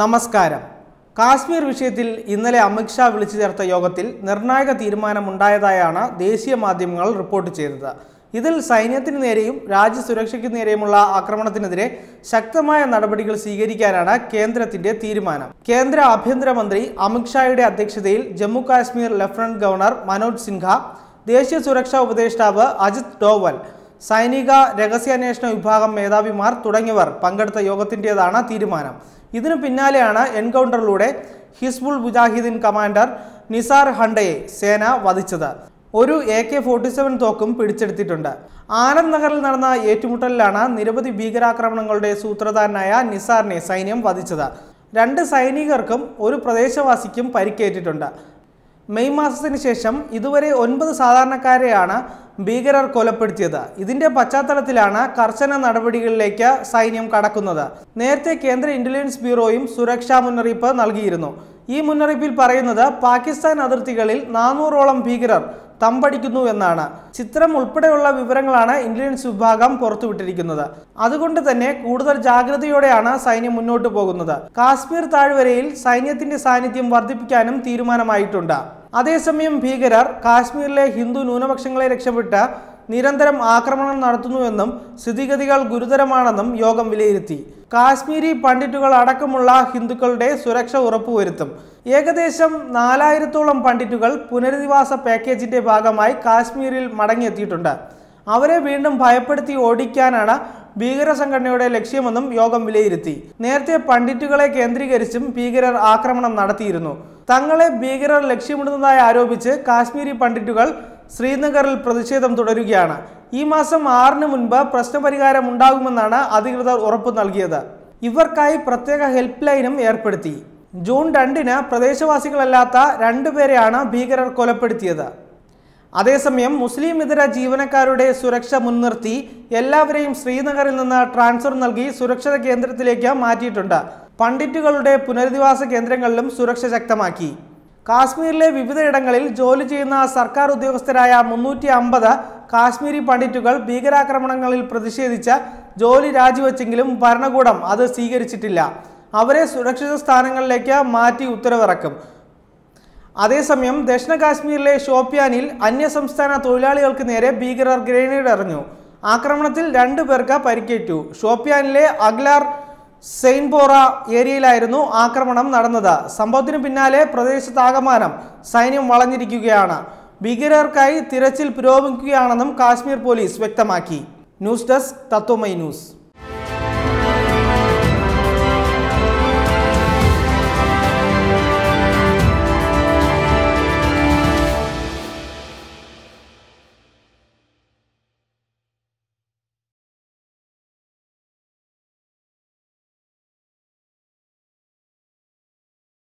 നമസ്കാരം കാശ്മീർ വിഷയത്തിൽ ഇന്നലെ അമിത്ഷാ വിളിച്ചു ചേർത്ത യോഗത്തിൽ നിർണായക തീരുമാനമുണ്ടായതായാണ് ദേശീയ മാധ്യമങ്ങൾ റിപ്പോർട്ട് ചെയ്തത് ഇതിൽ സൈന്യത്തിന് നേരെയും രാജ്യസുരക്ഷയ്ക്ക് നേരെയുമുള്ള ആക്രമണത്തിനെതിരെ ശക്തമായ നടപടികൾ സ്വീകരിക്കാനാണ് കേന്ദ്രത്തിന്റെ തീരുമാനം കേന്ദ്ര ആഭ്യന്തരമന്ത്രി അമിത്ഷായുടെ അധ്യക്ഷതയിൽ ജമ്മു കാശ്മീർ ലഫ്റ്റനന്റ് ഗവർണർ മനോജ് സിൻഹ ദേശീയ സുരക്ഷാ ഉപദേഷ്ടാവ് അജിത് ഡോവൽ സൈനിക രഹസ്യാന്വേഷണ വിഭാഗം മേധാവിമാർ തുടങ്ങിയവർ പങ്കെടുത്ത യോഗത്തിൻ്റെതാണ് തീരുമാനം ഇതിനു പിന്നാലെയാണ് എൻകൗണ്ടറിലൂടെ ഹിസ്ബുൾ മുജാഹിദ്ദീൻ കമാൻഡർ നിസാർ ഹണ്ടയെ സേന വധിച്ചത് ഒരു എ കെ ഫോർട്ടി സെവൻ തോക്കും പിടിച്ചെടുത്തിട്ടുണ്ട് ആനന്ദ് നഗറിൽ നടന്ന ഏറ്റുമുട്ടലിലാണ് നിരവധി ഭീകരാക്രമണങ്ങളുടെ സൂത്രധാരനായ നിസാറിനെ സൈന്യം വധിച്ചത് രണ്ട് സൈനികർക്കും ഒരു പ്രദേശവാസിക്കും പരിക്കേറ്റിട്ടുണ്ട് മെയ് മാസത്തിന് ശേഷം ഇതുവരെ ഒൻപത് സാധാരണക്കാരെയാണ് ഭീകരർ കൊലപ്പെടുത്തിയത് ഇതിന്റെ പശ്ചാത്തലത്തിലാണ് കർശന നടപടികളിലേക്ക് സൈന്യം കടക്കുന്നത് നേരത്തെ കേന്ദ്ര ഇന്റലിജൻസ് ബ്യൂറോയും സുരക്ഷാ മുന്നറിയിപ്പ് നൽകിയിരുന്നു ഈ മുന്നറിയിപ്പിൽ പറയുന്നത് പാകിസ്ഥാൻ അതിർത്തികളിൽ നാനൂറോളം ഭീകരർ തമ്പടിക്കുന്നു എന്നാണ് ചിത്രം ഉൾപ്പെടെയുള്ള വിവരങ്ങളാണ് ഇന്റലിജൻസ് വിഭാഗം പുറത്തുവിട്ടിരിക്കുന്നത് അതുകൊണ്ട് തന്നെ കൂടുതൽ ജാഗ്രതയോടെയാണ് സൈന്യം മുന്നോട്ട് പോകുന്നത് കാശ്മീർ താഴ്വരയിൽ സൈന്യത്തിന്റെ സാന്നിധ്യം വർദ്ധിപ്പിക്കാനും തീരുമാനമായിട്ടുണ്ട് അതേസമയം ഭീകരർ കാശ്മീരിലെ ഹിന്ദു ന്യൂനപക്ഷങ്ങളെ രക്ഷപ്പെട്ട് നിരന്തരം ആക്രമണം നടത്തുന്നുവെന്നും സ്ഥിതിഗതികൾ ഗുരുതരമാണെന്നും യോഗം വിലയിരുത്തി കാശ്മീരി പണ്ഡിറ്റുകൾ അടക്കമുള്ള ഹിന്ദുക്കളുടെ സുരക്ഷ ഉറപ്പുവരുത്തും ഏകദേശം നാലായിരത്തോളം പണ്ഡിറ്റുകൾ പുനരധിവാസ പാക്കേജിന്റെ ഭാഗമായി കാശ്മീരിൽ മടങ്ങിയെത്തിയിട്ടുണ്ട് അവരെ വീണ്ടും ഭയപ്പെടുത്തി ഓടിക്കാനാണ് ഭീകര സംഘടനയുടെ ലക്ഷ്യമെന്നും യോഗം വിലയിരുത്തി നേരത്തെ പണ്ഡിറ്റുകളെ കേന്ദ്രീകരിച്ചും ഭീകരർ ആക്രമണം നടത്തിയിരുന്നു തങ്ങളെ ഭീകരർ ലക്ഷ്യമിടുന്നതായി ആരോപിച്ച് കാശ്മീരി പണ്ഡിറ്റുകൾ ശ്രീനഗറിൽ പ്രതിഷേധം തുടരുകയാണ് ഈ മാസം ആറിന് മുൻപ് പ്രശ്നപരിഹാരം ഉണ്ടാകുമെന്നാണ് അധികൃതർ ഉറപ്പു നൽകിയത് ഇവർക്കായി പ്രത്യേക ഹെൽപ്പ് ലൈനും ഏർപ്പെടുത്തി ജൂൺ രണ്ടിന് പ്രദേശവാസികളല്ലാത്ത രണ്ടുപേരെയാണ് ഭീകരർ കൊലപ്പെടുത്തിയത് അതേസമയം മുസ്ലിം ഇതര ജീവനക്കാരുടെ സുരക്ഷ മുൻനിർത്തി എല്ലാവരെയും ശ്രീനഗറിൽ നിന്ന് ട്രാൻസ്ഫർ നൽകി സുരക്ഷിത കേന്ദ്രത്തിലേക്ക് മാറ്റിയിട്ടുണ്ട് പണ്ഡിറ്റുകളുടെ പുനരധിവാസ കേന്ദ്രങ്ങളിലും സുരക്ഷ ശക്തമാക്കി കാശ്മീരിലെ വിവിധയിടങ്ങളിൽ ജോലി ചെയ്യുന്ന സർക്കാർ ഉദ്യോഗസ്ഥരായ മുന്നൂറ്റി അമ്പത് കാശ്മീരി പണ്ഡിറ്റുകൾ ഭീകരാക്രമണങ്ങളിൽ പ്രതിഷേധിച്ച ജോലി രാജിവെച്ചെങ്കിലും ഭരണകൂടം അത് സ്വീകരിച്ചിട്ടില്ല അവരെ സുരക്ഷിത സ്ഥാനങ്ങളിലേക്ക് മാറ്റി ഉത്തരവിറക്കും അതേസമയം ദക്ഷിണ കാശ്മീരിലെ ഷോപ്പിയാനിൽ അന്യസംസ്ഥാന തൊഴിലാളികൾക്ക് നേരെ ഭീകരർ ഗ്രനേഡ് എറിഞ്ഞു ആക്രമണത്തിൽ രണ്ടു പേർക്ക് പരിക്കേറ്റു ഷോപ്പിയാനിലെ അഗ്ലാർ സെയിൻപോറ ഏരിയയിലായിരുന്നു ആക്രമണം നടന്നത് സംഭവത്തിന് പിന്നാലെ പ്രദേശത്താകമാനം സൈന്യം വളഞ്ഞിരിക്കുകയാണ് ഭീകരർക്കായി തിരച്ചിൽ പുരോഗമിക്കുകയാണെന്നും കാശ്മീർ പോലീസ് വ്യക്തമാക്കി ന്യൂസ് ഡെസ്ക് തത്വമൈ ന്യൂസ്